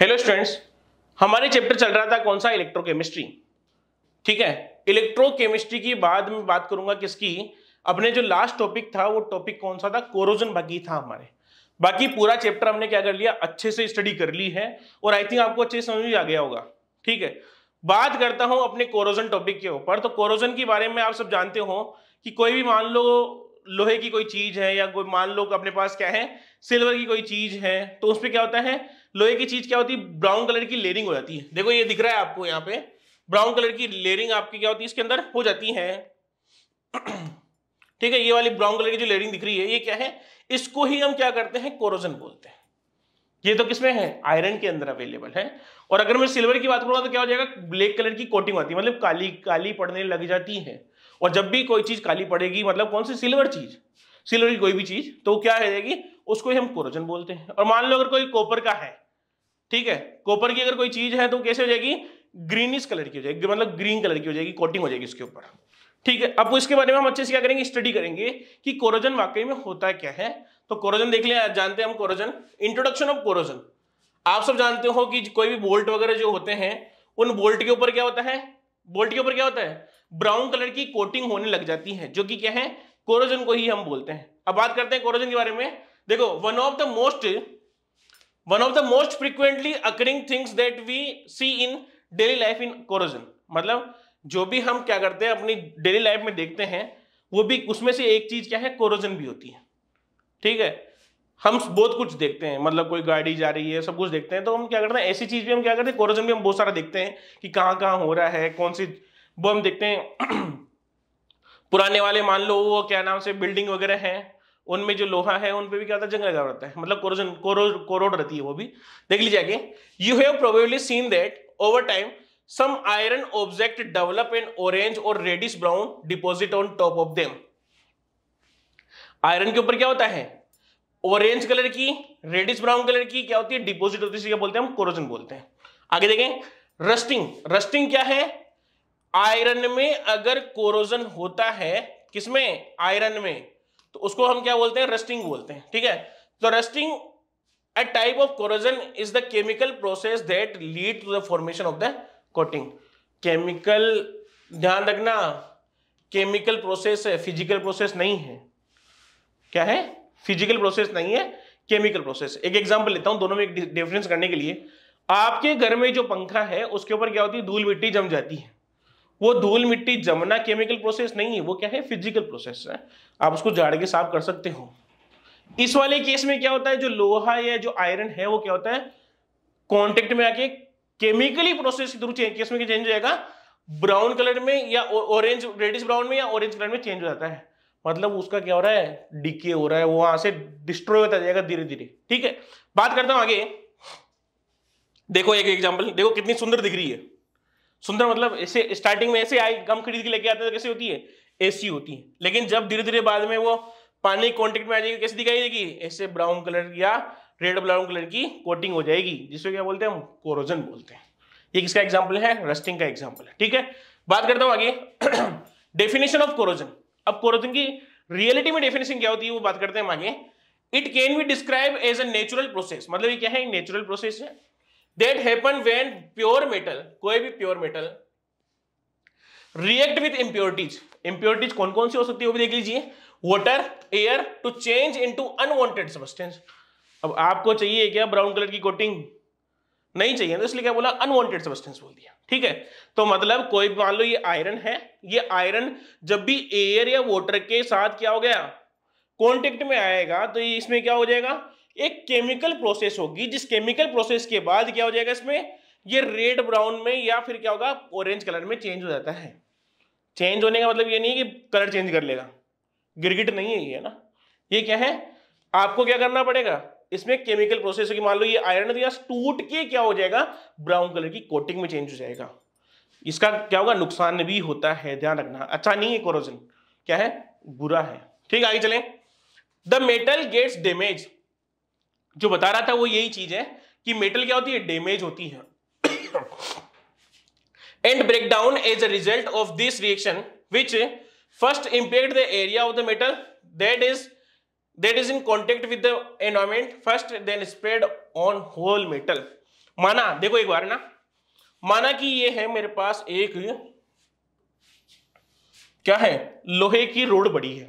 hello students हमारे chapter चल रहा था कौन सा इलेक्ट्रोकेमिस्ट्री ठीक है इलेक्ट्रोकेमिस्ट्री की बाद में बात करूंगा किसकी अपने जो लास्ट टॉपिक था वो टॉपिक कौन सा था कोरोजन बाकी था हमारे बाकी पूरा चैप्टर हमने क्या कर लिया अच्छे से स्टडी कर ली है और आई थिंक आपको अच्छे समझ में आ गया होगा ठीक है बात करता हूं अपने कोरोजन टॉपिक के ऊपर तो कोरोजन के बारे में आप सब जानते हो कि कोई भी मान लो लोहे की कोई चीज है या कोई मान लो अपने पास क्या है सिल्वर की कोई चीज है तो उसमें क्या होता है लोहे की चीज क्या होती है ब्राउन कलर की लेयरिंग हो जाती है देखो ये दिख रहा है आपको यहाँ पे ब्राउन कलर की लेयरिंग आपकी क्या होती है इसके अंदर हो जाती है ठीक है ये वाली ब्राउन कलर की जो लेयरिंग दिख रही है ये क्या है इसको ही हम क्या करते हैं कोरोजन बोलते हैं ये तो किसमें है आयरन के अंदर अवेलेबल है और अगर मैं सिल्वर की बात करूंगा तो क्या हो जाएगा ब्लैक कलर की कोटिंग आती है मतलब काली काली पड़ने लग जाती है और जब भी कोई चीज काली पड़ेगी मतलब कौन सी सिल्वर चीज सिल्वर की कोई भी चीज तो क्या हो जाएगी उसको ही हम कोरोजन बोलते हैं और मान लो अगर कोई कॉपर का है ठीक है कॉपर की अगर कोई चीज है तो कैसे हो जाएगी ग्रीनिश कलर की हो जाएगी मतलब ग्रीन कलर की हो जाएगी कोटिंग हो जाएगी इसके ऊपर ठीक है अब इसके बारे में हम अच्छे से क्या करेंगे स्टडी करेंगे कि कोरोजन वाकई में होता क्या है तो कोरोजन देख लिया जानते हैं हम कोरोजन इंट्रोडक्शन ऑफ कोरोजन आप सब जानते हो कि कोई भी बोल्ट वगैरह जो होते हैं उन बोल्ट के ऊपर क्या होता है बोल्ट के ऊपर क्या होता है ब्राउन कलर की कोटिंग होने लग जाती है जो कि क्या है कोरोजन को ही हम बोलते हैं अब बात करते हैं कोरोजन के बारे में देखो one of the most one of the most frequently occurring things that we see in daily life in corrosion मतलब जो भी हम क्या करते हैं अपनी डेली लाइफ में देखते हैं वो भी उसमें से एक चीज क्या है कोरोजन भी होती है ठीक है हम बहुत कुछ देखते हैं मतलब कोई गाड़ी जा रही है सब कुछ देखते हैं तो हम क्या करते हैं ऐसी चीज भी हम क्या करते हैं कोरोजन भी हम बहुत सारा देखते हैं कि कहाँ कहाँ हो रहा है कौन सी वो हम देखते हैं पुराने वाले मान लो वो क्या नाम से बिल्डिंग वगैरह है उनमें जो लोहा है उन पे भी क्या होता है जंग लगा रहता है मतलब कोरोजन कोरो कोरोड रहती है वो भी देख लीजिए आगे you have probably seen that over time some iron object develop in orange और reddish brown deposit on top of them iron के ऊपर क्या होता है ऑरेंज कलर की रेडिश ब्राउन कलर की क्या होती है डिपॉजिट होती है क्या बोलते हैं हम कोरोजन बोलते हैं आगे देखें रस्टिंग रस्टिंग क्या है आयरन में अगर कोरोजन होता है किसमें आयरन में तो उसको हम क्या बोलते हैं रस्टिंग बोलते हैं ठीक है तो rusting a type of corrosion is the chemical process that lead to the formation of the coating chemical ध्यान रखना केमिकल प्रोसेस है फिजिकल प्रोसेस नहीं है क्या है फिजिकल प्रोसेस नहीं है केमिकल प्रोसेस एक एग्जांपल लेता हूं दोनों में एक डिफरेंस करने के लिए आपके घर में जो पंखा है उसके ऊपर क्या होती है धूल मिट्टी जम जाती है वो धूल मिट्टी जमना केमिकल प्रोसेस नहीं है वो क्या है फिजिकल प्रोसेस है आप उसको झाड़ के साफ कर सकते हो इस वाले केस में क्या होता है जो लोहा या जो आयरन है वो क्या होता है कॉन्टेक्ट में आके केमिकली प्रोसेस के थ्रू केस में चेंज हो जाएगा ब्राउन कलर में या ऑरेंज रेडिश ब्राउन में या ऑरेंज कलर में चेंज हो जाता है मतलब उसका क्या हो रहा है डीके हो रहा है वो वहां से डिस्ट्रॉय होता जाएगा धीरे धीरे ठीक है बात करता हूं आगे देखो एक एग्जांपल देखो कितनी सुंदर दिख रही है सुंदर मतलब ऐसे स्टार्टिंग में ऐसे आई गम खरीद के लेके आते हैं तो कैसे होती है ऐसी होती है लेकिन जब धीरे धीरे बाद में वो पानी कॉन्टेक्ट में आ जाएगी कैसे दिखाई देगी ऐसे ब्राउन कलर या रेड ब्राउन कलर की कोटिंग हो जाएगी जिसको क्या बोलते हैं हम कोरोजन बोलते हैं ये किसका एग्जाम्पल है रस्टिंग का एग्जाम्पल है ठीक है बात करता हूँ आगे डेफिनेशन ऑफ कोरोजन अब कोरोजन की रियलिटी में डेफिनेशन क्या होती है वो बात करते हैं हम आगे it can be describe as a natural process मतलब ये क्या है नेचुरल प्रोसेस है that happen when pure metal कोई भी pure metal react with impurities impurities कौन कौन सी हो सकती है वो भी देख लीजिए water air to change into unwanted substance अब आपको चाहिए क्या ब्राउन कलर की कोटिंग नहीं चाहिए तो इसलिए क्या बोला अनवांटेड सब्सटेंस बोल दिया ठीक है तो मतलब कोई मान लो ये आयरन है ये आयरन जब भी एयर या वाटर के साथ क्या हो गया कॉन्टेक्ट में आएगा तो इसमें क्या हो जाएगा एक केमिकल प्रोसेस होगी जिस केमिकल प्रोसेस के बाद क्या हो जाएगा इसमें ये रेड ब्राउन में या फिर क्या होगा ऑरेंज कलर में चेंज हो जाता है चेंज होने का मतलब ये नहीं है कि कलर चेंज कर लेगा गिरगिट नहीं है ये ना ये क्या है आपको क्या करना पड़ेगा इसमें केमिकल प्रोसेस होगी मान लो ये आयरन दिया टूट के क्या हो जाएगा ब्राउन कलर की कोटिंग में चेंज हो जाएगा इसका क्या होगा नुकसान भी होता है ध्यान रखना अच्छा नहीं है कोरोजन क्या है बुरा है ठीक आगे चलें द मेटल गेट्स डेमेज जो बता रहा था वो यही चीज है कि मेटल क्या होती है डेमेज होती है and break down as a result of this reaction which first impact the area of the metal that is that is in contact with the environment first then spread on whole metal माना देखो एक बार ना माना कि ये है मेरे पास एक क्या है लोहे की रोड बड़ी है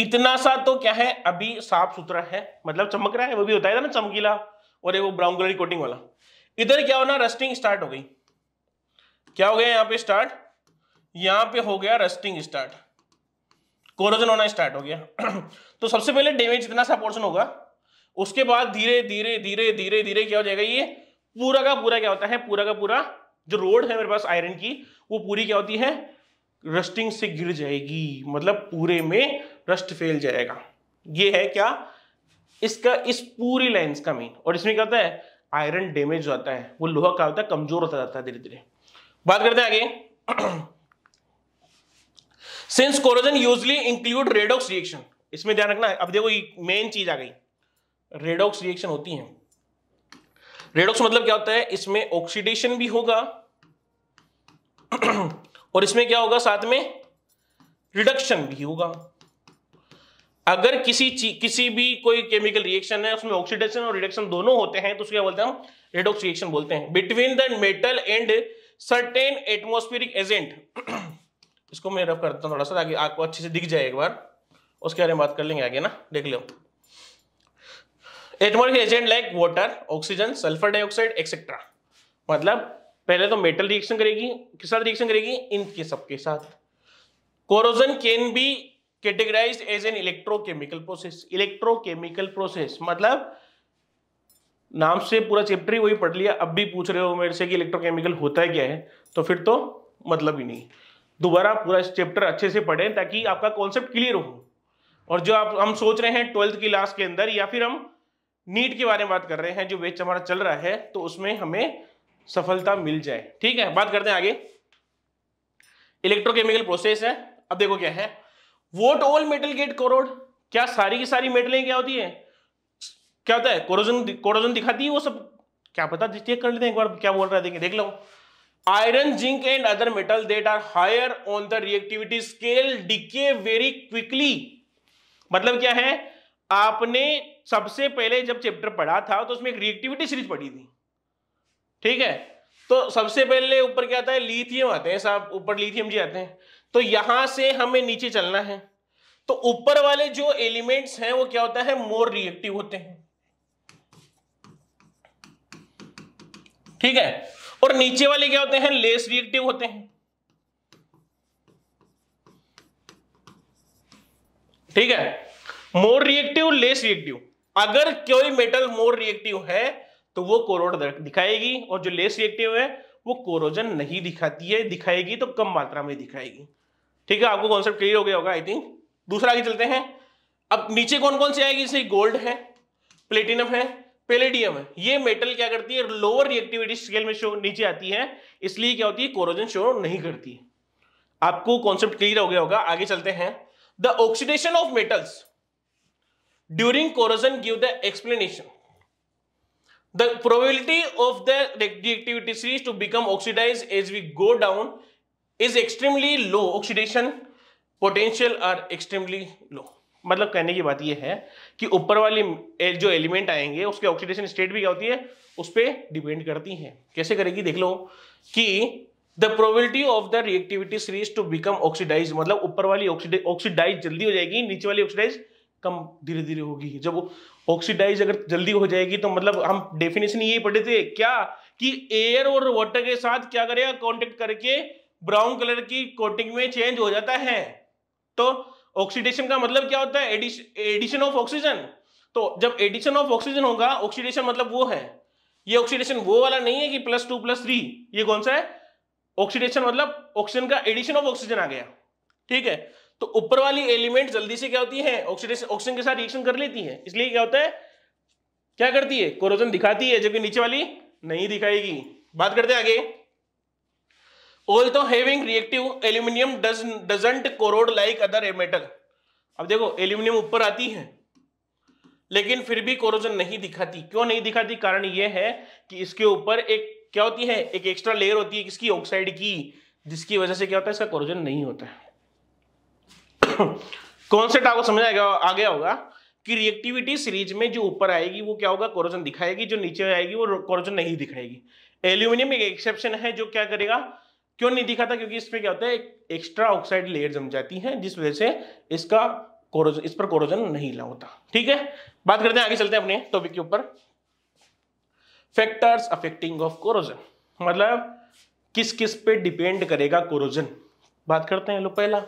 इतना सा तो क्या है अभी साफ सुथरा है मतलब चमक रहा है वो भी होता है ना चमकीला और ये वो ब्राउन कलर की कोटिंग वाला इधर क्या होना रस्टिंग स्टार्ट हो गई क्या हो गया यहां पे स्टार्ट यहां पे हो गया रस्टिंग स्टार्ट कोरोजन होना स्टार्ट हो गया तो सबसे पहले डेमेज इतना सा पोर्शन होगा उसके बाद धीरे धीरे धीरे धीरे धीरे क्या हो जाएगा ये पूरा का पूरा क्या होता है पूरा का पूरा जो रोड है मेरे पास आयरन की वो पूरी क्या होती है रस्टिंग से गिर जाएगी मतलब पूरे में रस्ट फैल जाएगा ये है क्या इसका इस पूरी लाइंस का मीन और इसमें क्या होता है आयरन डेमेज होता है वो लोहा क्या होता है कमजोर होता जाता है धीरे धीरे बात करते हैं आगे since corrosion usually include redox reaction इसमें ध्यान रखना अब देखो मेन चीज आ गई रेडोक्स रिएक्शन होती है रेडोक्स मतलब क्या होता है इसमें ऑक्सीडेशन भी होगा और इसमें क्या होगा साथ में रिडक्शन भी होगा अगर किसी किसी भी कोई केमिकल रिएक्शन है उसमें ऑक्सीडेशन और रिडक्शन दोनों होते हैं तो उसको क्या बोलते हैं हम रिडोक्स रिएक्शन बोलते हैं between the metal and certain atmospheric agent इसको मैं रब करता हूँ थोड़ा सा ताकि आपको अच्छे से दिख जाए एक बार उसके बारे में बात कर लेंगे आगे ना देख लो atmospheric agent like water oxygen sulphur dioxide etcetera मतलब पहले तो मेटल रिएक्शन करेगी किस साथ रिएक्शन करेगी इनके सबके साथ corrosion can be categorize as an electrochemical process electrochemical process मतलब नाम से पूरा चैप्टर ही वही पढ़ लिया अब भी पूछ रहे हो मेरे से कि इलेक्ट्रोकेमिकल होता है क्या है तो फिर तो मतलब ही नहीं दोबारा पूरा चैप्टर अच्छे से पढ़ें ताकि आपका कॉन्सेप्ट क्लियर हो और जो आप हम सोच रहे हैं ट्वेल्थ की लास्ट के अंदर या फिर हम नीट के बारे में बात कर रहे हैं जो वेच हमारा चल रहा है तो उसमें हमें सफलता मिल जाए ठीक है बात करते हैं आगे इलेक्ट्रोकेमिकल प्रोसेस है अब देखो क्या है what all metal get corrode क्या सारी की सारी मेटलें क्या होती है क्या होता है कोरोजन कोरोजन दिखाती है वो सब क्या पता चेक कर लेते हैं एक बार क्या बोल रहा है देखिए देख लो iron zinc and other metal that are higher on the reactivity scale decay very quickly मतलब क्या है आपने सबसे पहले जब चैप्टर पढ़ा था तो उसमें एक रिएक्टिविटी सीरीज पढ़ी थी ठीक है तो सबसे पहले ऊपर क्या आता है लिथियम आते हैं साहब ऊपर लिथियम जी आते हैं तो यहां से हमें नीचे चलना है तो ऊपर वाले जो एलिमेंट्स हैं वो क्या होता है मोर रिएक्टिव होते हैं ठीक है और नीचे वाले क्या होते हैं लेस रिएक्टिव होते हैं ठीक है मोर रिएक्टिव लेस रिएक्टिव अगर कोई मेटल मोर रिएक्टिव है तो वो कोरोड दिखाएगी और जो लेस रिएक्टिव है वो कोरोजन नहीं दिखाती है दिखाएगी तो कम मात्रा में दिखाएगी ठीक है आपको कॉन्सेप्ट क्लियर हो गया होगा आई थिंक दूसरा आगे चलते हैं अब नीचे कौन कौन से आएगी जैसे गोल्ड है प्लेटिनम है पेलेडियम है ये मेटल क्या करती है लोअर रिएक्टिविटी स्केल में शो नीचे आती है इसलिए क्या होती है कोरोजन शो नहीं करती आपको कॉन्सेप्ट क्लियर हो गया होगा आगे चलते हैं the oxidation of metals during corrosion give the explanation the probability of the reactivity series to become oxidise as we go down is extremely low oxidation potential are extremely low मतलब कहने की बात यह है कि ऊपर वाली जो एलिमेंट आएंगे उसके ऑक्सीडेशन स्टेट भी क्या होती है उस पर डिपेंड करती है कैसे करेगी देख लो कि the probability of the reactivity series to become oxidise मतलब ऊपर वाली ऑक्सीडाइज जल्दी हो जाएगी नीचे वाली ऑक्सीडाइज कम धीरे धीरे होगी जब ऑक्सीडाइज अगर जल्दी हो जाएगी तो मतलब हम डेफिनेशन यही पढ़े थे क्या कि एयर और वाटर के साथ क्या करेगा कांटेक्ट करके ब्राउन कलर की कोटिंग में चेंज हो जाता है तो ऑक्सीडेशन का मतलब क्या होता है एडिशन ऑफ ऑक्सीजन तो जब एडिशन ऑफ ऑक्सीजन होगा ऑक्सीडेशन मतलब वो है ये ऑक्सीडेशन वो वाला नहीं है कि प्लस टू प्लस थ्री ये कौन सा है ऑक्सीडेशन मतलब ऑक्सीजन का एडिशन ऑफ ऑक्सीजन आ गया ठीक है तो ऊपर वाली एलिमेंट जल्दी से क्या होती है ऑक्सीडेशन ऑक्सीजन के साथ रिएक्शन कर लेती है इसलिए क्या होता है क्या करती है कोरोजन दिखाती है जबकि नीचे वाली नहीं दिखाएगी बात करते आगे although having reactive aluminium does doesn't corrode like other metal अब देखो एल्यूमिनियम ऊपर आती है लेकिन फिर भी कोरोजन नहीं दिखाती क्यों नहीं दिखाती कारण यह है कि इसके ऊपर एक क्या होती है एक एक्स्ट्रा लेयर होती है किसकी ऑक्साइड की जिसकी वजह से क्या होता है इसका कोरोजन नहीं होता है कॉन्सेप्ट आपको समझ आ गया आ गया होगा कि रिएक्टिविटी सीरीज में जो ऊपर आएगी वो क्या होगा कोरोजन दिखाएगी जो नीचे आएगी वो कोरोजन नहीं दिखाएगी एल्यूमिनियम एक एक्सेप्शन है जो क्या करेगा क्यों नहीं दिखाता क्योंकि इस पर क्या होता है एक्स्ट्रा ऑक्साइड लेयर जम जाती है जिस वजह से इसका कोरोजन इस पर कोरोजन नहीं ला होता ठीक है बात करते हैं आगे चलते हैं अपने टॉपिक के ऊपर फैक्टर्स अफेक्टिंग ऑफ कोरोजन मतलब किस किस पे डिपेंड करेगा कोरोजन बात करते हैं लो पहला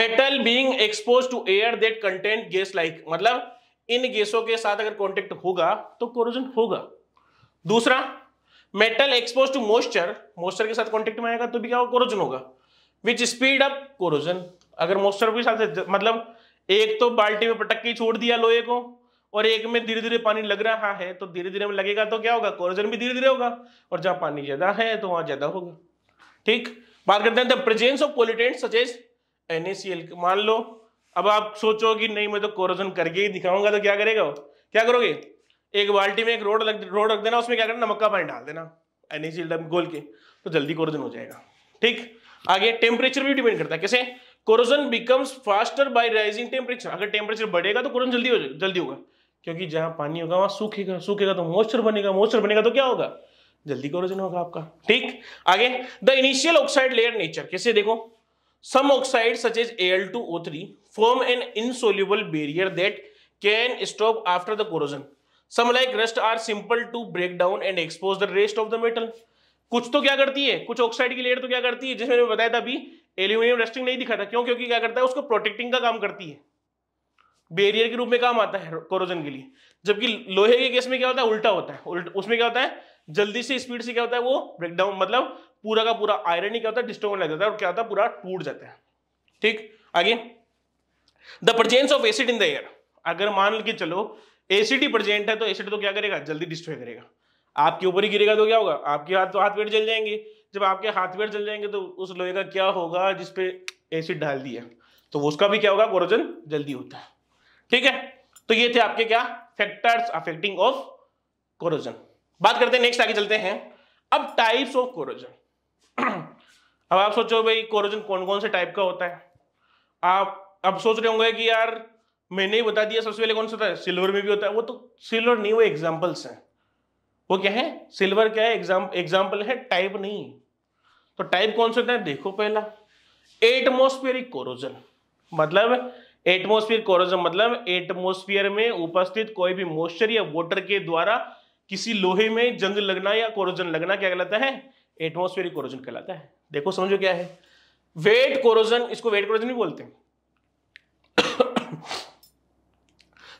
metal being expose to air that content gas like मतलब इन गैसों के साथ अगर कॉन्टेक्ट होगा तो कोरोजन होगा दूसरा metal expose to moisture moisture के साथ कॉन्टेक्ट में आएगा तो भी क्या होगा कोरोजन होगा विच स्पीड अप कोरोजन अगर मोस्चर के साथ मतलब एक तो बाल्टी में पटक के छोड़ दिया लोहे को और एक में धीरे धीरे पानी लग रहा है तो धीरे धीरे में लगेगा तो क्या होगा कोरोजन भी धीरे धीरे होगा और जहां पानी ज्यादा है तो वहां ज्यादा होगा ठीक बात करते हैं the presence of pollutant such as an मान लो अब आप सोचो कि नहीं मैं तो कोरोजन करके ही दिखाऊंगा तो क्या करेगा क्या करोगे एक बाल्टी में एक रोड लग रोड रख देना उसमें क्या करना नमक का पानी डाल देना एनर्जी गोल के तो जल्दी कोरोजन हो जाएगा ठीक आगे टेम्परेचर भी डिपेंड करता है कैसे corrosion becomes faster by rising temperature अगर टेम्परेचर बढ़ेगा तो कोरोजन जल्दी हो जाएगा जल्दी होगा क्योंकि जहां पानी होगा वहां सूखेगा सूखेगा तो मॉइस्चर बनेगा मॉइस्चर बनेगा तो क्या होगा जल्दी कोरोजन होगा आपका ठीक आगे the initial oxide layer nature कैसे देखो some oxide such as L two O three form an insoluble barrier that can stop after the corrosion some like rust are simple to break down and expose the rest of the metal कुछ तो क्या करती है कुछ oxide की layer तो क्या करती है जिसमें बताया था अभी एल्यूमिनियम रस्टिंग नहीं दिखा था क्यों क्योंकि क्या करता है उसको प्रोटेक्टिंग का काम करती है बेरियर के रूप में काम आता है कोरोजन के लिए जबकि लोहे के केस में क्या होता है उल्टा होता है उल्ट उसमें क्या होता है जल्दी से स्पीड से क्या होता है वो ब्रेकडाउन मतलब पूरा का पूरा आयरन ही क्या होता है डिस्टर्ब होने लग जाता है और क्या होता है पूरा टूट जाता है ठीक आगे the presence of acid in the air अगर मान के चलो एसिडी प्रेजेंट है तो एसिड तो क्या करेगा जल्दी डिस्ट्रॉय करेगा आपके ऊपर ही गिरेगा तो क्या होगा आपके हाथ तो हाथ पेड़ जल जाएंगे जब आपके हाथ पेड़ जल जाएंगे तो उस लोहे का क्या होगा जिसपे एसिड डाल दिया तो उसका भी क्या होगा कोरोजन जल्दी होता है ठीक है तो ये थे आपके क्या फैक्टर्स अफेक्टिंग ऑफ कोरोजन बात करते हैं नेक्स्ट आगे चलते हैं अब टाइप्स ऑफ कोरोजन अब आप सोचो भाई कोरोजन कौन कौन से टाइप का होता है आप अब सोच रहे होंगे कि यार मैंने ही बता दिया सबसे पहले कौन सा होता है सिल्वर में भी होता है वो तो सिल्वर नहीं वो एग्जाम्पल्स हैं वो क्या है सिल्वर क्या है एग्जाम्पल है टाइप नहीं तो टाइप कौन सा होता है देखो पहला एटमोस्फेरिक कोरोजन मतलब एटमोस्फियर कोरोजन मतलब एटमोस्फियर में उपस्थित कोई भी मोस्चर या वोटर के द्वारा किसी लोहे में जंग लगना या कोरोजन लगना क्या कहलाता है एटमोस्फेरिक कोरोजन कहलाता है देखो समझो क्या है वेट कोरोजन इसको वेट कोरोजन भी बोलते हैं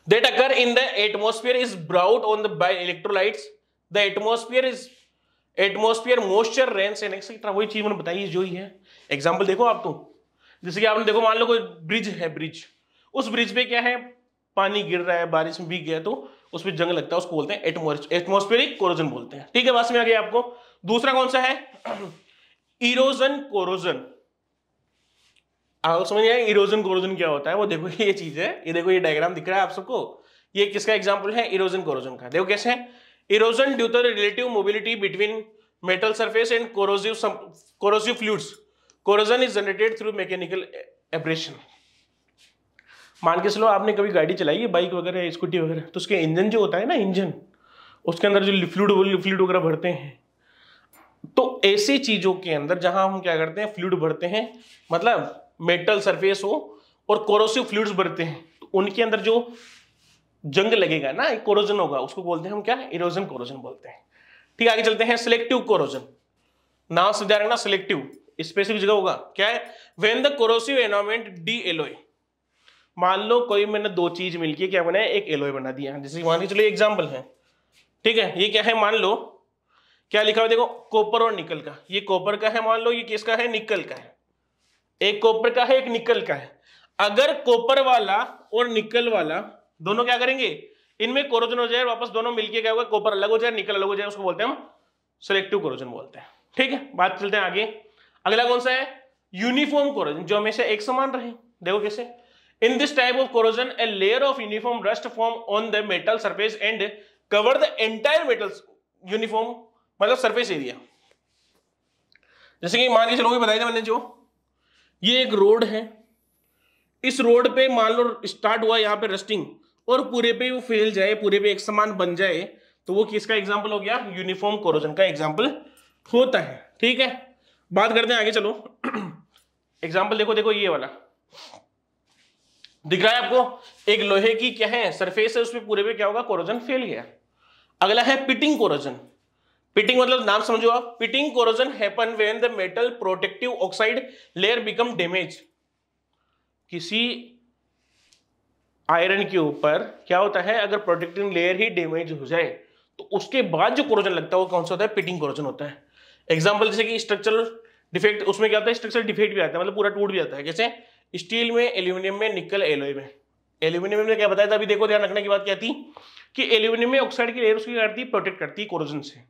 that occur in the atmosphere is brought on the by electrolytes the atmosphere is atmosphere moisture rain and etcetera वही चीज मैंने बताई जो ही है एग्जाम्पल देखो आप तो जैसे कि आपने देखो मान लो कोई ब्रिज है ब्रिज उस ब्रिज पे क्या है पानी गिर रहा है बारिश में भीग गया तो उस पर जंग लगता है उसको बोलते हैं एटमोस्फेरिक कोरोजन बोलते हैं ठीक है बस में आ गया आपको दूसरा कौन सा है इरोजन कोरोजन आपको समझ आए इरोजन कोरोजन क्या होता है वो देखो ये चीज है ये देखो ये डायग्राम दिख रहा है आप सबको ये किसका एग्जाम्पल है इरोजन कोरोजन का देखो कैसे है erosion due to relative mobility between metal surface and corrosive corrosive fluids corrosion is generated through mechanical abrasion मान के चलो आपने कभी गाड़ी चलाई है बाइक वगैरह स्कूटी वगैरह तो उसके इंजन जो होता है ना इंजन उसके अंदर जो फ्लूड फ्लूड वगैरह भरते हैं तो ऐसी चीज़ों के अंदर जहां हम क्या करते हैं फ्लूड भरते हैं मतलब मेटल सरफेस हो और कोरोसिव फ्लूड्स बढ़ते हैं तो उनके अंदर जो जंग लगेगा ना एक कोरोजन होगा उसको बोलते हैं हम क्या इरोजन कोरोजन बोलते हैं ठीक आगे चलते हैं सिलेक्टिव कोरोजन नाम से ध्यान रखना सिलेक्टिव स्पेसिफिक जगह होगा क्या है when the corrosive environment the alloy मान लो कोई मैंने दो चीज मिलकर क्या बनाया एक एलोए बना दिया जैसे मान के चलो एग्जाम्पल है ठीक है ये क्या है मान लो क्या लिखा हुआ देखो कॉपर और निकल का ये कॉपर का है मान लो ये किसका है निकल का है एक कॉपर का है एक निकल का है अगर कॉपर वाला और निकल वाला दोनों क्या करेंगे इनमें कोरोजन हो जाए वापस दोनों मिलके क्या होगा कॉपर अलग हो जाए निकल अलग हो जाए उसको बोलते हैं हम सिलेक्टिव कोरोजन बोलते हैं ठीक है बात चलते हैं आगे अगला कौन सा है यूनिफॉर्म कोरोजन जो हमेशा एक समान रहे देखो कैसे in this type of corrosion a layer of uniform rust form on the metal surface and cover the entire metal uniform मतलब सर्फेस एरिया जैसे कि मान के चलो बताया था मैंने जो ये एक रोड है इस रोड पे मान लो स्टार्ट हुआ यहाँ पे रस्टिंग और पूरे पे वो फैल जाए पूरे पे एक समान बन जाए तो वो किसका एग्जाम्पल हो गया यूनिफॉर्म कोरोजन का एग्जाम्पल होता है ठीक है बात करते हैं आगे चलो एग्जाम्पल देखो देखो ये वाला दिख रहा है आपको एक लोहे की क्या है सरफेस है उसमें पूरे पे क्या होगा कोरोजन फेल गया अगला है पिटिंग कोरोजन पिटिंग मतलब नाम समझो आप pitting corrosion happen when the metal protective oxide layer become damage किसी आयरन के ऊपर क्या होता है अगर प्रोटेक्टिव लेयर ही डेमेज हो जाए तो उसके बाद जो कोरोजन लगता है वो कौन सा होता है पिटिंग कोरोजन होता है एग्जाम्पल जैसे कि स्ट्रक्चरल डिफेक्ट उसमें क्या होता है स्ट्रक्चरल डिफेक्ट भी आता है मतलब पूरा टूट भी जाता है कैसे स्टील में एल्यूमिनियम में निकल एलोय में एल्यूमिनियम में क्या बताया था अभी देखो ध्यान रखने की बात क्या थी कि एल्यूमिनियम में ऑक्साइड की लेयर उसकी करती प्रोटेक्ट करती है कोरोजन से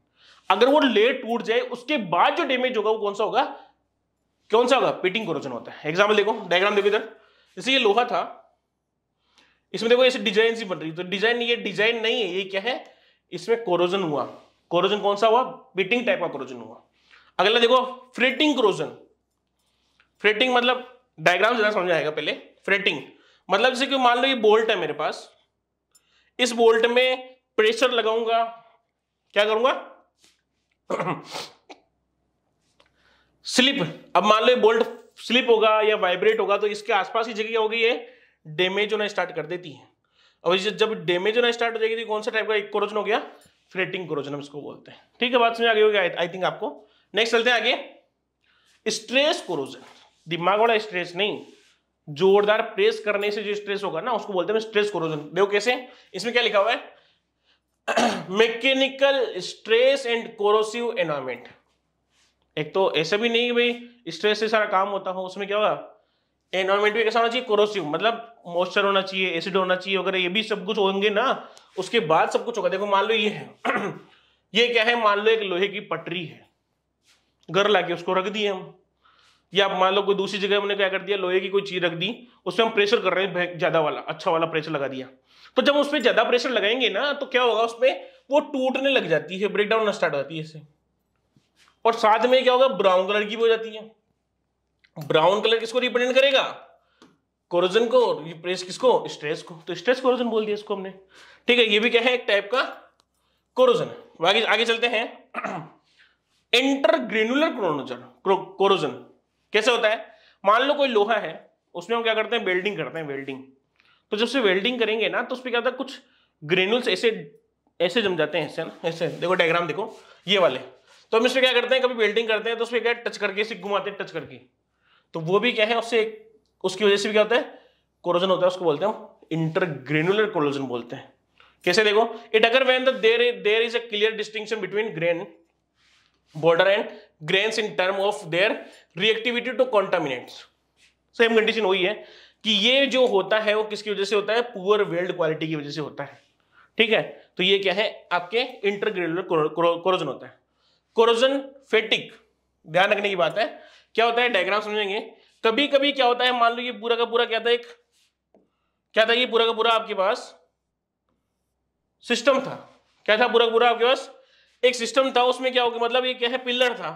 अगर वो लेयर टूट जाए उसके बाद जो डेमेज होगा वो कौन सा होगा कौन सा होगा पिटिंग क्रोजन होता है एग्जाम्पल देखो डायग्राम देखो इधर जैसे ये लोहा था इसमें देखो ऐसे डिजाइन सी बन रही तो डिजाइन ये डिजाइन नहीं है ये क्या है इसमें क्रोजन हुआ क्रोजन कौन सा हुआ बीटिंग टाइप का क्रोजन हुआ अगला देखो फ्रेटिंग क्रोजन फ्रेटिंग मतलब डायग्राम जरा समझ आएगा पहले फ्रेटिंग मतलब जैसे कि मान लो ये बोल्ट है मेरे पास इस बोल्ट में प्रेशर लगाऊंगा क्या करूंगा स्लिप अब मान लो बोल्ट स्लिप होगा या वाइब्रेट होगा तो इसके आसपास की जगह होगी ये डेमेज होना स्टार्ट कर देती है अब जब डेमेज होना स्टार्ट हो जाएगी तो कौन सा टाइप का एक कोरोजन हो गया फ्रेटिंग क्रोजन हम इसको बोलते हैं ठीक है बात समझ आ गई होगी आई थिंक आपको नेक्स्ट चलते हैं आगे स्ट्रेस कोरोजन दिमाग वाला स्ट्रेस नहीं जोरदार प्रेस करने से जो स्ट्रेस होगा ना उसको बोलते हैं स्ट्रेस कोरोजन देखो कैसे इसमें क्या लिखा हुआ है mechanical stress and corrosive environment एक तो ऐसा भी नहीं भाई स्ट्रेस से सारा काम होता हो उसमें क्या होगा एनवायरमेंट भी कैसा होना चाहिए कोरोसिव मतलब मॉइस्चर होना चाहिए एसिड होना चाहिए वगैरह ये भी सब कुछ होंगे ना उसके बाद सब कुछ होगा देखो मान लो ये है ये क्या है मान लो एक लोहे की पटरी है घर लाके उसको रख दिए हम या आप मान लो कोई दूसरी जगह हमने क्या कर दिया लोहे की कोई चीज रख दी उसमें हम प्रेशर कर रहे हैं ज्यादा वाला अच्छा वाला प्रेशर लगा दिया तो जब उसमें ज्यादा प्रेशर लगाएंगे ना तो क्या होगा उसमें वो टूटने लग जाती है ब्रेक डाउन स्टार्ट हो जाती है इससे और साथ में क्या होगा ब्राउन कलर की भी हो जाती है ब्राउन कलर किसको रिप्रेजेंट करेगा कोरोजन को रिप्रेस किसको स्ट्रेस को तो स्ट्रेस कोरोजन बोल दिया इसको हमने ठीक है ये भी क्या है एक टाइप का कोरोजन आगे आगे चलते हैं इंटरग्रेनुलर क्रोनोजन कोरोजन कैसे होता है मान लो कोई लोहा है उसमें हम क्या करते हैं वेल्डिंग करते हैं वेल्डिंग तो जब से वेल्डिंग करेंगे ना तो उसमें क्या होता है कुछ ग्रेनुल्स ऐसे ऐसे जम जाते हैं ऐसे ना ऐसे देखो डायग्राम देखो ये वाले तो हम इसमें क्या करते हैं कभी वेल्डिंग करते हैं तो उसमें क्या टच करके इसे घुमाते हैं टच करके तो वो भी क्या है उससे उसकी वजह से भी क्या होता है कोरोजन होता है उसको बोलते हैं इंटरग्रेनुलर कोरोजन बोलते हैं कैसे देखो इट अगर when the there there is a clear distinction between grain border and grains in term of their reactivity to contaminants same condition वही है कि ये जो होता है वो किसकी वजह से होता है पुअर वेल्ड क्वालिटी की वजह से होता है ठीक है तो ये क्या है आपके इंटरग्रेनुलर कोरोजन होता है क्रोजन फेटिक ध्यान रखने की बात है क्या होता है डायग्राम समझेंगे कभी कभी क्या होता है मान लो ये पूरा का पूरा क्या था एक क्या था ये पूरा का पूरा आपके पास सिस्टम था क्या था पूरा का पूरा आपके पास एक सिस्टम था उसमें क्या हो गया मतलब ये क्या है पिल्लर था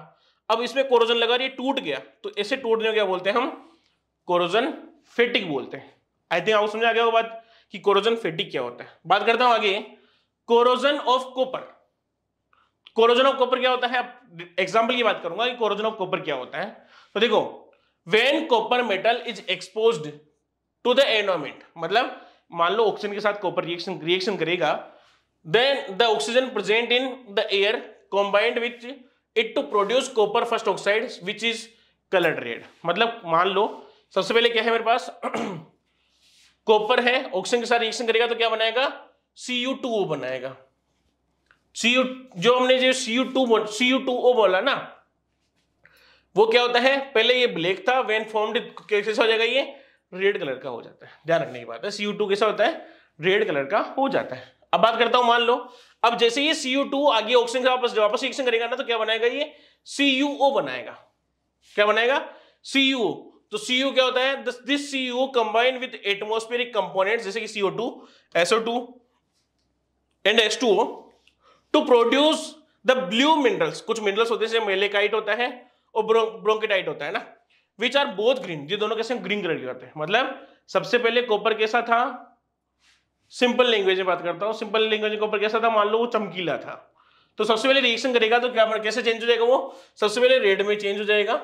अब इसमें कोरोजन लगा रही टूट गया तो ऐसे टूटने को क्या बोलते हैं हम कोरोजन फेटिक बोलते हैं आई थिंक आपको समझ आ गया बात कि कोरोजन फेटिक क्या होता है बात करता हूं आगे corrosion of copper corrosion of copper क्या होता है एग्जाम्पल की बात करूंगा कि कोरोजन ऑफ कोपर क्या होता है तो देखो when copper metal is expose to the environment मतलब मान लो ऑक्सीजन के साथ कॉपर रिएक्शन रिएक्शन करेगा then the oxygen present in the air combined which it to produce copper first oxide which is coloured red मतलब मान लो सबसे पहले क्या है मेरे पास कॉपर है ऑक्सीजन के साथ रिएक्शन करेगा तो क्या बनाएगा सी यू टू ओ बनाएगा सी यू जो हमने जो C U two C U two O बोला ना वो क्या होता है पहले ये ब्लैक था वेन फॉर्मड कैसे हो जाएगा ये रेड कलर का हो जाता है ध्यान रखने की बात है सी यू टू कैसा होता है रेड कलर का हो जाता है अब बात करता हूं मान लो अब जैसे ये सी यू टू आगे ऑक्सीजन का वापस वापस रिएक्शन करेगा ना तो क्या बनाएगा ये सी यू ओ बनाएगा क्या बनाएगा सी यू ओ तो सीयू क्या होता है this CU combine with atmospheric components जैसे कि CO two SO two and S two to produce the blue minerals कुछ मिनरल्स होते हैं जैसे मेलेकाइट होता है और ब्रोंकेटाइट होता है ना विच आर बोथ ग्रीन ये दोनों कैसे ग्रीन कलर के होते हैं मतलब सबसे पहले कॉपर कैसा था सिंपल लैंग्वेज में बात करता हूँ सिंपल लैंग्वेज में कॉपर कैसा था मान लो वो चमकीला था तो सबसे पहले रिएक्शन करेगा तो क्या कैसे चेंज हो जाएगा वो सबसे पहले रेड में चेंज हो जाएगा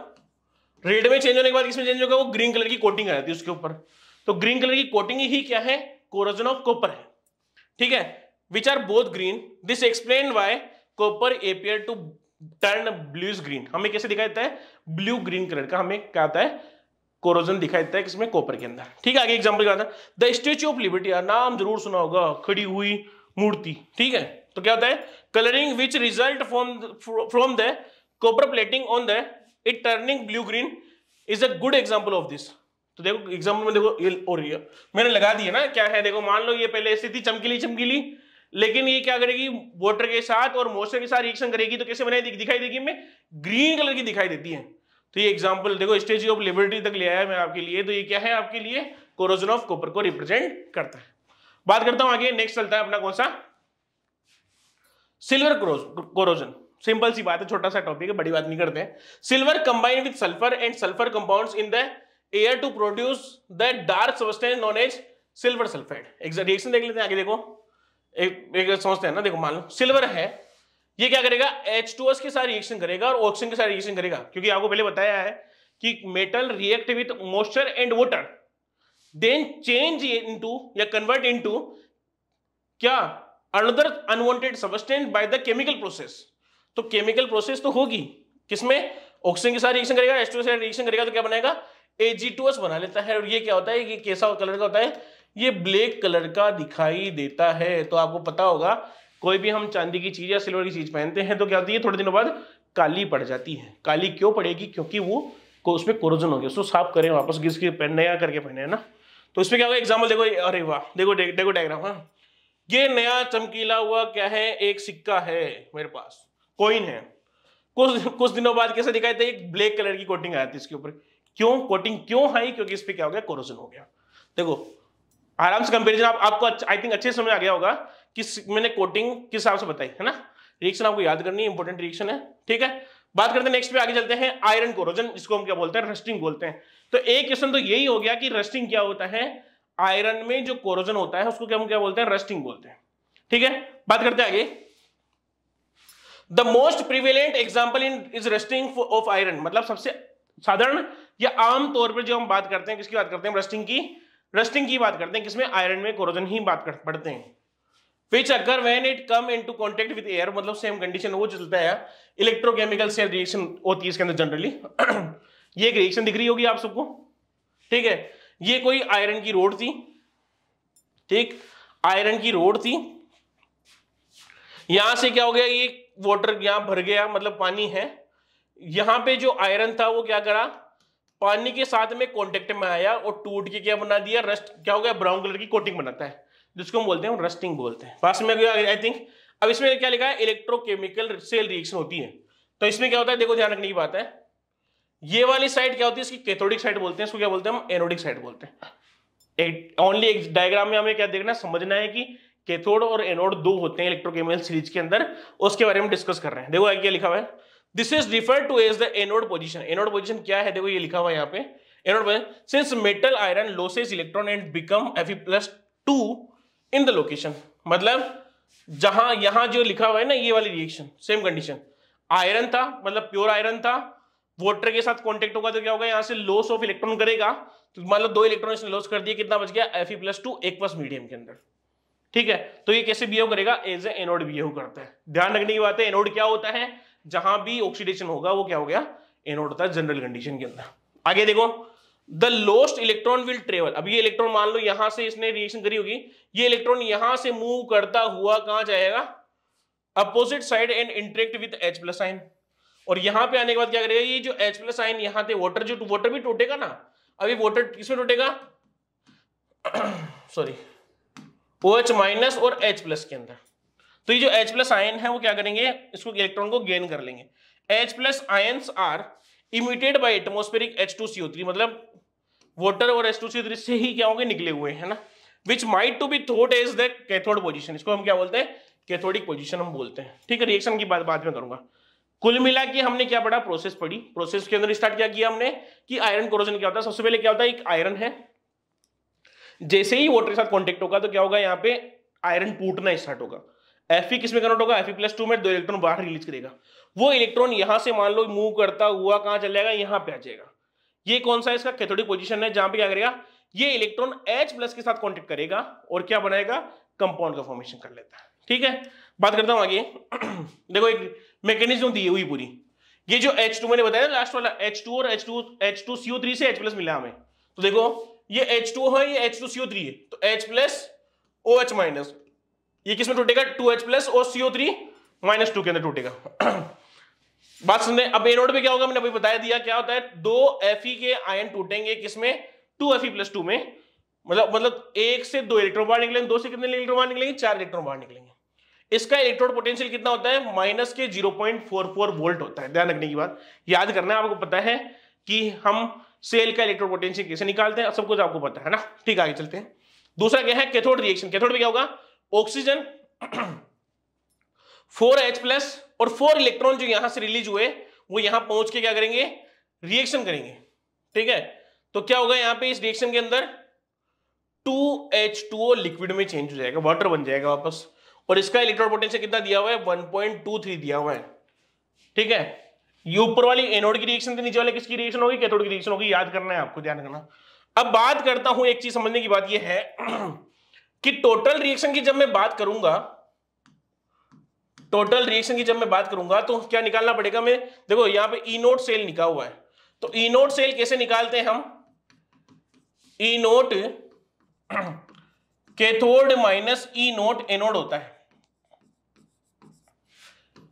रेड में चेंज होने के बाद इसमें चेंज होगा वो ग्रीन कलर की कोटिंग आ जाती है उसके ऊपर तो ग्रीन कलर की कोटिंग ही क्या है कोरोजन ऑफ कॉपर है ठीक है which are both green this explain why copper appear to turn blues green हमें कैसे दिखाई देता है ब्लू ग्रीन कलर का हमें क्या आता है कोरोजन दिखाई देता है किसमें कॉपर के अंदर ठीक है आगे एग्जाम्पल क्या है द स्टेच्यू ऑफ लिबर्टी नाम जरूर सुना होगा खड़ी हुई मूर्ति ठीक है तो क्या होता है colouring which result from from the copper plating on the it turning blue green is a good example of this तो देखो एग्जाम्पल में देखो ये हो रही है मैंने लगा दिया ना क्या है देखो मान लो ये पहले ऐसी थी चमकीली चमकीली लेकिन ये क्या करेगी वाटर के साथ और मोशन के साथ रिएक्शन करेगी तो कैसे बनाई दिखाई देगी मैं ग्रीन कलर की दिखाई देती है तो ये एग्जाम्पल देखो स्टेच्यू ऑफ लिबर्टी तक ले आया मैं आपके लिए तो ये क्या है आपके लिए कोरोजन ऑफ कॉपर को रिप्रेजेंट करता है बात करता हूं आगे नेक्स्ट चलता है अपना कौन सा सिल्वर कोरोजन सिंपल सी बात है छोटा सा टॉपिक है बड़ी बात नहीं करते silver combine with sulphur and sulphur compound in the air to produce the dark substance known as silver sulphate एक रिएक्शन देख लेते हैं आगे देखो एक, एक समझते हैं ना देखो मान लो सिल्वर है ये क्या करेगा एच टू एस के साथ रिएक्शन करेगा और ऑक्सीजन के साथ रिएक्शन करेगा क्योंकि आपको पहले बताया है कि metal react with moisture and water then change into या कन्वर्ट इनटू क्या another unwanted substance by the chemical process तो केमिकल प्रोसेस तो होगी किसमें ऑक्सीजन के साथ रिएक्शन करेगा एच के साथ रिएक्शन करेगा तो क्या बनाएगा एजीटूएस बना लेता है और ये क्या होता है ये कैसा कलर का होता है ये ब्लैक कलर का दिखाई देता है तो आपको पता होगा कोई भी हम चांदी की चीज या सिल्वर की चीज पहनते हैं तो क्या होती है थोड़े दिनों बाद काली पड़ जाती है काली क्यों पड़ेगी क्योंकि वो को उसमें कोरोजन हो गया उसको साफ करें वापस घिस के नया करके पहने ना तो इसमें क्या होगा एग्जाम्पल देखो अरे वाह देखो देखो डायग्राम हाँ ये नया चमकीला हुआ क्या है एक सिक्का है मेरे पास कोइन है कुछ कुछ दिनों बाद कैसे दिखाई था एक ब्लैक कलर की कोटिंग आई थी इसके ऊपर क्यों कोटिंग क्यों हाई क्योंकि इस पर क्या हो गया कोरोजन हो गया देखो आराम से कंपेरिजन आप, आपको आई थिंक अच्छे समझ आ गया होगा कि मैंने कोटिंग किस हिसाब से बताई है ना रिएक्शन आपको याद करनी है इंपॉर्टेंट रिएक्शन है ठीक है बात करते हैं नेक्स्ट पे आगे चलते हैं आयरन कोरोजन जिसको हम क्या बोलते हैं रस्टिंग बोलते हैं तो एक क्वेश्चन तो यही हो गया कि रस्टिंग क्या होता है आयरन में जो कोरोजन होता है उसको क्या हम क्या बोलते हैं रस्टिंग बोलते हैं ठीक है बात करते हैं आगे the most prevalent example in is rusting of iron मतलब सबसे साधारण या आम तौर पर जो हम बात करते हैं किसकी बात करते हैं रस्टिंग की रस्टिंग की बात करते हैं किसमें आयरन में कोरोजन ही बात कर पढ़ते हैं विच अगर when it come into contact with air मतलब सेम कंडीशन वो चलता है इलेक्ट्रोकेमिकल से रिएक्शन होती है इसके अंदर जनरली ये एक रिएक्शन दिख रही होगी आप सबको ठीक है ये कोई आयरन की रोड थी ठीक आयरन की रोड थी यहां से क्या हो गया ये वाटर यहाँ भर गया मतलब पानी है यहाँ पे जो आयरन था वो क्या करा पानी के साथ में कॉन्टेक्ट में आया और टूट के क्या बना दिया रस्ट क्या हो गया ब्राउन कलर की कोटिंग बनाता है जिसको हम बोलते हैं रस्टिंग बोलते हैं पास में आई थिंक अब इसमें क्या लिखा है इलेक्ट्रोकेमिकल सेल रिएक्शन होती है तो इसमें क्या होता है देखो ध्यान रखने की बात है ये वाली साइड क्या होती है इसकी कैथोडिक साइड बोलते हैं इसको क्या बोलते हैं हम एनोडिक साइड बोलते हैं ओनली एक डायग्राम में हमें क्या देखना है समझना है कि कैथोड और एनोड दो होते हैं इलेक्ट्रोकेमिकल सीरीज के अंदर उसके बारे में डिस्कस कर रहे हैं देखो आगे क्या लिखा हुआ है this is refer to as the anode position anode position क्या है देखो ये लिखा हुआ है यहाँ पे anode position since metal iron loses electron and become F plus two in the location मतलब जहां यहां जो लिखा हुआ है ना ये वाली रिएक्शन सेम कंडीशन आयरन था मतलब प्योर आयरन था वाटर के साथ कांटेक्ट होगा तो क्या होगा यहां से लॉस ऑफ इलेक्ट्रॉन करेगा तो मतलब दो इलेक्ट्रॉन इसने लॉस कर दिया कितना बच गया एफ प्लस टू एक मीडियम के अंदर ठीक है तो ये कैसे बिहेव करेगा एज ए एनोड बिहेव करता है ध्यान रखने की बात है एनोड क्या होता है जहां भी ऑक्सीडेशन होगा वो क्या हो गया एनोड होता है जनरल कंडीशन के अंदर आगे देखो the lost electron will travel अब ये इलेक्ट्रॉन मान लो यहां से इसने रिएक्शन करी होगी ये इलेक्ट्रॉन यहां से मूव करता हुआ कहां जाएगा opposite side and interact with H plus ion और यहां पे आने के बाद क्या करेगा ये जो एच प्लस आइन यहां थे वाटर जो वाटर भी टूटेगा ना अभी वाटर किसमें टूटेगा सॉरी ओ OH माइनस और H प्लस के अंदर तो ये जो H प्लस आयन है वो क्या करेंगे इसको इलेक्ट्रॉन को गेन कर लेंगे H plus ion are emitted by atmospheric three मतलब वाटर और एच टू थ्री से ही क्या होंगे निकले हुए है ना which might to be thought as the cathode position इसको हम क्या बोलते हैं कैथोडिक पोजिशन हम बोलते हैं ठीक है रिएक्शन की बात बाद में करूंगा कुल मिला के हमने क्या पढ़ा प्रोसेस पढ़ी प्रोसेस के अंदर स्टार्ट क्या किया हमने कि आयरन क्रोजन क्या होता है सबसे पहले क्या होता है एक आयरन है जैसे ही वाटर के साथ कॉन्टेक्ट होगा तो क्या होगा यहाँ पे आयरन टूटना स्टार्ट होगा एफ ई किसमें कन्वर्ट होगा एफ ई प्लस टू में दो इलेक्ट्रॉन बाहर रिलीज करेगा वो इलेक्ट्रॉन यहां से मान लो मूव करता हुआ कहां चल जाएगा यहां पे आ जाएगा ये कौन सा इसका कैथोडिक पोजीशन है जहां पे क्या करेगा ये इलेक्ट्रॉन एच प्लस के साथ कॉन्टेक्ट करेगा और क्या बनाएगा कंपाउंड का फॉर्मेशन कर लेता है ठीक है बात करता हूं आगे देखो एक मैकेनिज्म दी हुई पूरी ये जो H2 मैंने बताया लास्ट वाला H2 और H2 H2CO3 से H मिला हमें तो देखो ये एच टू है ये एच टू सीओ थ्री है तो H plus O H minus ये किसमें टूटेगा टू एच प्लस और सीओ थ्री माइनस टू के अंदर टूटेगा बात सुनने अब ए नोट पे क्या होगा मैंने अभी बताया दिया क्या होता है दो एफ के आयन टूटेंगे किसमें टू एफ प्लस टू में मतलब मतलब एक से दो इलेक्ट्रॉन बाहर निकलेंगे दो से कितने इलेक्ट्रॉन बाहर निकलेंगे चार इलेक्ट्रॉन बाहर निकलेंगे इसका इलेक्ट्रोड पोटेंशियल कितना होता है माइनस के 0.44 वोल्ट होता है ध्यान रखने की बात याद करना है आपको पता है कि हम सेल का इलेक्ट्रो पोटेंशियल कैसे निकालते हैं सब कुछ आपको पता है ना ठीक आगे चलते हैं दूसरा क्या है कैथोड रिएक्शन कैथोड में क्या होगा ऑक्सीजन फोर एच प्लस और फोर इलेक्ट्रॉन जो यहां से रिलीज हुए वो यहां पहुंच के क्या करेंगे रिएक्शन करेंगे ठीक है तो क्या होगा यहां पे इस रिएक्शन के अंदर two H two O liquid में चेंज हो जाएगा वाटर बन जाएगा वापस और इसका इलेक्ट्रॉन पोटेंशियल कितना दिया हुआ है 1.23 दिया हुआ है ठीक है ये ऊपर वाली एनोड की रिएक्शन थी नीचे वाले किसकी रिएक्शन होगी कैथोड की रिएक्शन होगी याद करना है आपको ध्यान रखना अब बात करता हूं एक चीज समझने की बात यह है कि टोटल रिएक्शन की जब मैं बात करूंगा टोटल रिएक्शन की जब मैं बात करूंगा तो क्या निकालना पड़ेगा मैं देखो यहां पे इनोट सेल निकाल हुआ है तो इनोट सेल कैसे निकालते हैं हम E naught cathode minus E naught anode होता है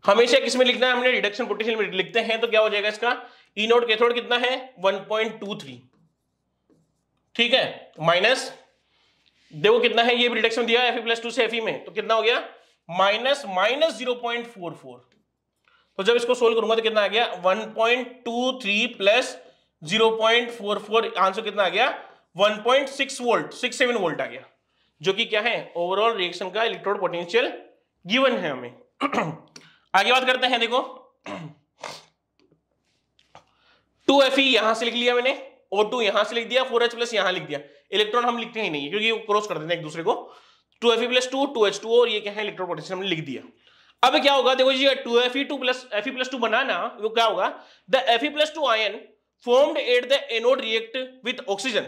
हमेशा किसमें लिखना है हमने रिडक्शन पोटेंशियल में लिखते हैं तो क्या हो जाएगा इसका ई नोट कैथोड कितना है 1.23 ठीक है माइनस देखो कितना है ये रिडक्शन दिया एफ प्लस टू से एफ में तो कितना हो गया minus minus zero point four four तो जब इसको सोल्व करूंगा तो कितना आ गया one point two three plus zero point four four answer कितना आ गया one point six volt six seven volt आ गया जो कि क्या है ओवरऑल रिएक्शन का इलेक्ट्रोड पोटेंशियल गिवन है हमें आगे बात करते हैं देखो टू एफ यहां से लिख लिया मैंने ओ टू यहां से लिख दिया फोर एच प्लस यहां लिख दिया इलेक्ट्रॉन हम लिखते ही नहीं क्योंकि क्रॉस कर देते हैं एक दूसरे को two F plus two two H two और ये क्या है इलेक्ट्रॉन पोटेंशियल हमने लिख दिया अब क्या होगा देखो जी two F two plus F plus two बनाना वो क्या होगा the F plus two ion formed at the anode react with oxygen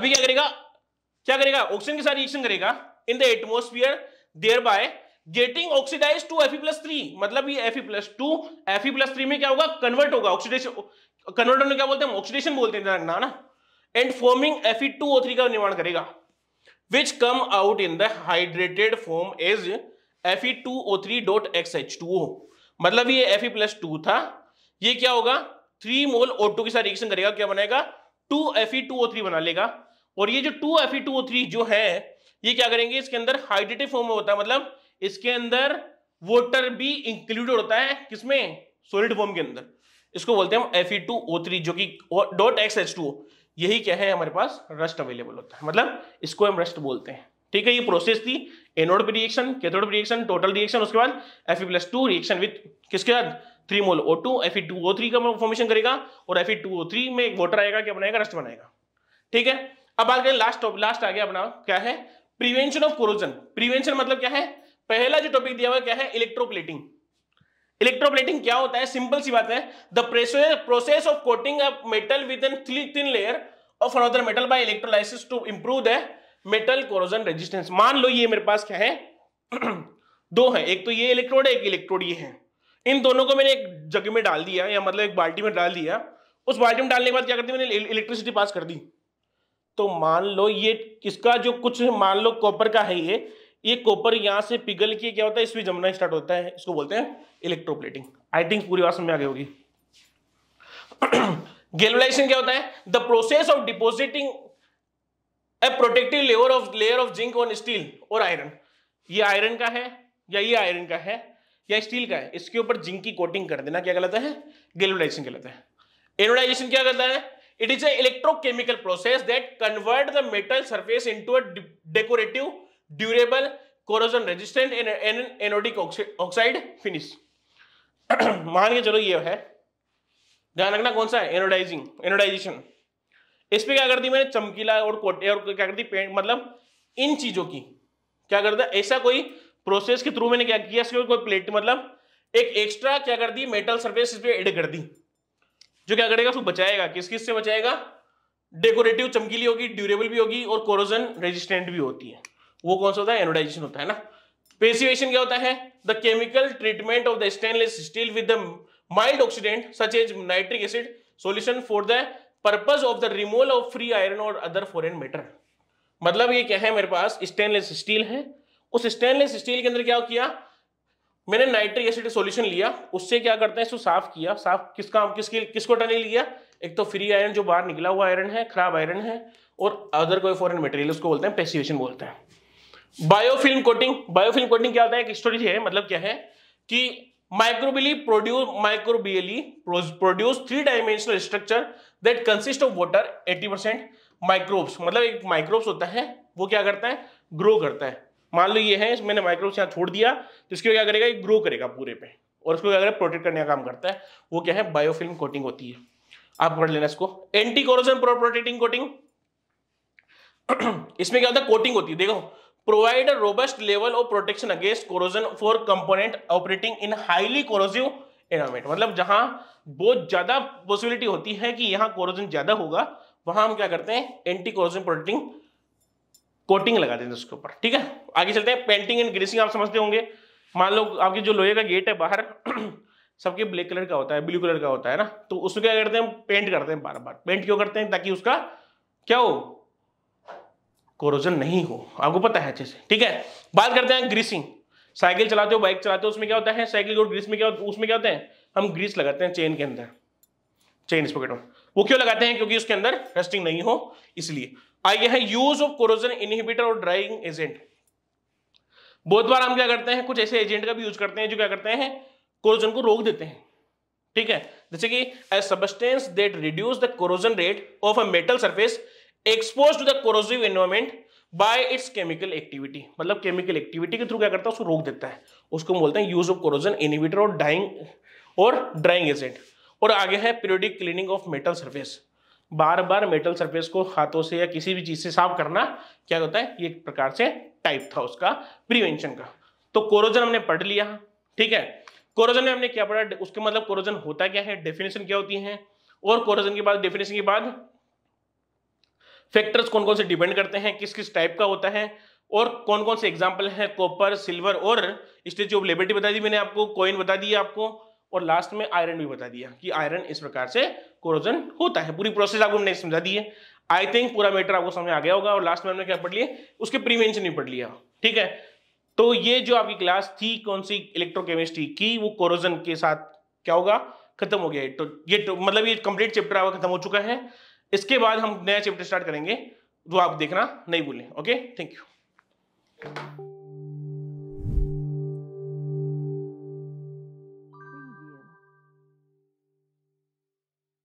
अभी क्या करेगा क्या करेगा ऑक्सीजन के साथ रिएक्शन करेगा in the atmosphere there by getting oxidize to F plus three मतलब ये F plus two F plus three में क्या होगा कन्वर्ट होगा ऑक्सीडेशन कन्वर्ट होने क्या बोलते हैं ऑक्सीडेशन बोलते हैं रखना ना and forming F two O three का निर्माण करेगा which come out in the hydrated form as F two O three dot X H two O मतलब ये एफ प्लस टू था ये क्या होगा थ्री मोल ओ टू के साथ रिएक्शन करेगा क्या बनाएगा two F two O three बना लेगा और ये जो two F two O three जो है ये क्या करेंगे इसके अंदर हाइड्रेटेड फॉर्म में होता है मतलब इसके अंदर वोटर भी इंक्लूड होता है किसमें सोलिड फॉर्म के अंदर इसको बोलते हैं F E two O three जो कि डॉट एक्स एच टू यही क्या है हमारे पास रस्ट अवेलेबल होता है मतलब इसको हम रस्ट बोलते हैं ठीक है ये प्रोसेस थी एनोड पर रिएक्शन कैथोड पर रिएक्शन टोटल रिएक्शन उसके बाद F E plus two reaction with किसके बाद three mole O two F E two O three का फॉर्मेशन करेगा और F E two O three में एक वोटर आएगा क्या बनाएगा रस्ट बनाएगा ठीक है अब बात करें लास्ट लास्ट आ गया अपना क्या है प्रिवेंशन ऑफ कोरोजन प्रिवेंशन मतलब क्या है पहला जो टॉपिक दिया हुआ क्या है इलेक्ट्रोप्लेटिंग इलेक्ट्रोप्लेटिंग क्या होता है सिंपल सी बात है the process of coating a metal with an thin layer of another metal by electrolysis to improve the metal corrosion resistance मान लो ये मेरे पास क्या है दो है एक तो ये इलेक्ट्रोड है एक इलेक्ट्रोड ये है इन दोनों को मैंने एक जगह में डाल दिया या मतलब एक बाल्टी में डाल दिया उस बाल्टी में डालने के बाद क्या करती मैंने इलेक्ट्रिसिटी पास कर दी तो मान लो ये इसका जो कुछ मान लो कॉपर का है ये ये कॉपर यहाँ से पिघल के क्या होता है इसमें जमना स्टार्ट होता है इसको बोलते हैं इलेक्ट्रोप्लेटिंग आई थिंक पूरी बात समझ में आ गई होगी गेलोलाइजेशन क्या होता है the process of depositing a protective layer of layer of zinc on steel और आयरन ये आयरन का है या ये आयरन का है या स्टील का है इसके ऊपर जिंक की कोटिंग कर देना क्या कहलाता है गेलोलाइजेशन कहलाता है एनोडाइजेशन क्या करता है it is an electrochemical process that convert the metal surface into a decorative durable corrosion resistant anodic oxide finish मान के चलो ये है ध्यान रखना कौन सा है एनोडाइजिंग एनोडाइजेशन इस पर क्या कर दी मैंने चमकीला और कोटे और क्या कर दी पेंट मतलब इन चीजों की क्या कर दिया ऐसा कोई प्रोसेस के थ्रू मैंने क्या किया इसके कोई प्लेट मतलब एक एक्स्ट्रा क्या कर दी मेटल सर्फेस इस पर एड कर दी जो क्या करेगा उसको बचाएगा किस किस से बचाएगा डेकोरेटिव चमकीली होगी ड्यूरेबल भी होगी और कोरोजन रेजिस्टेंट भी होती है वो कौन सा होता है एनोडाइजेशन होता है ना पेसिवेशन क्या होता है the chemical treatment of the stainless steel with the mild oxidant such as nitric acid solution for the purpose of the removal of free iron और अदर फॉरन मेटर मतलब ये क्या है मेरे पास स्टेनलेस स्टील है उस स्टेनलेस स्टील के अंदर क्या किया मैंने नाइट्रिक एसिड सॉल्यूशन लिया उससे क्या करते हैं इसको साफ किया साफ किसका किसके किसको हटाने लिया एक तो फ्री आयरन जो बाहर निकला हुआ आयरन है खराब आयरन है और अदर कोई फॉरेन मटेरियल उसको बोलते हैं पेसिवेशन बोलते हैं बायोफिल्म कोटिंग बायोफिल्म कोटिंग क्या होता है एक स्टोरी है मतलब क्या है कि microbially produce microbially produce three dimensional structure that consist of water 80 percent microbes मतलब एक माइक्रोब्स होता है वो क्या करता है ग्रो करता है मान लो ये है मैंने माइक्रोब्स यहाँ छोड़ दिया तो इसके क्या करेगा ये ग्रो करेगा पूरे पे और उसको क्या करेगा प्रोटेक्ट करने का काम करता है वो क्या है बायोफिल्म कोटिंग होती है आप पढ़ लेना इसको एंटी कोरोजन प्रोटेक्टिंग कोटिंग इसमें क्या होता है कोटिंग होती है देखो provide a robust level of protection against corrosion for component operating in highly corrosive environment मतलब जहां बहुत ज्यादा पॉसिबिलिटी होती है कि यहाँ कोरोजन ज्यादा होगा वहां हम क्या करते हैं एंटी कोरोजन प्रोटेक्टिंग कोटिंग लगा देते हैं उसके ऊपर ठीक है आगे चलते हैं पेंटिंग एंड ग्रीसिंग आप समझते होंगे मान लो आपके जो लोहे का गेट है बाहर सबके ब्लैक कलर का होता है ब्लू कलर का होता है ना तो उसमें क्या करते हैं हम पेंट करते हैं बार बार पेंट क्यों करते हैं ताकि उसका क्या हो कोरोजन नहीं हो आपको पता है अच्छे से ठीक है बात करते हैं ग्रीसिंग साइकिल चलाते हो बाइक चलाते हो उसमें क्या होता है साइकिल और ग्रीस में क्या उसमें क्या होते हैं हम ग्रीस लगाते हैं चेन के अंदर चेन स्पॉकेट में वो क्यों लगाते हैं क्योंकि उसके अंदर रस्टिंग नहीं हो इसलिए आइए है यूज ऑफ कोरोजन इनहिबिटर और ड्राइंग एजेंट बहुत बार हम क्या करते हैं कुछ ऐसे एजेंट का भी यूज करते हैं जो क्या करते हैं कोरोजन को रोक देते हैं ठीक है जैसे कि a substance that reduce the corrosion rate of a metal surface expose to the corrosive environment by its chemical activity मतलब केमिकल एक्टिविटी के थ्रू क्या करता है उसको रोक देता है उसको हम बोलते हैं यूज ऑफ कोरोजन इनिवेटर और डाइंग और ड्राइंग एजेंट और आगे है periodic cleaning of metal surface बार बार मेटल सर्फेस को हाथों से या किसी भी चीज से साफ करना क्या होता है ये एक प्रकार से टाइप था उसका प्रिवेंशन का तो कोरोजन हमने पढ़ लिया ठीक है कोरोजन में हमने क्या पढ़ा उसके मतलब कोरोजन होता क्या है डेफिनेशन क्या होती है और कोरोजन के बाद डेफिनेशन के बाद फैक्टर्स कौन कौन से डिपेंड करते हैं किस किस टाइप का होता है और कौन कौन से एग्जाम्पल हैं कॉपर सिल्वर और स्टेच्यू ऑफ लिबर्टी बता दी मैंने आपको कॉइन बता दिया आपको और लास्ट में आयरन भी बता दिया कि आयरन इस प्रकार से कोरोजन होता है पूरी प्रोसेस आपको हमने समझा दी है आई थिंक पूरा मैटर आपको समझ आ गया होगा और लास्ट में हमने क्या पढ़ लिया उसके प्रीवेंशन भी पढ़ लिया ठीक है तो ये जो आपकी क्लास थी कौन सी इलेक्ट्रोकेमिस्ट्री की वो कोरोजन के साथ क्या होगा खत्म हो गया है तो ये तो, मतलब ये कंप्लीट चैप्टर आपका खत्म हो चुका है इसके बाद हम नया चैप्टर स्टार्ट करेंगे जो आप देखना नहीं भूलें ओके थैंक यू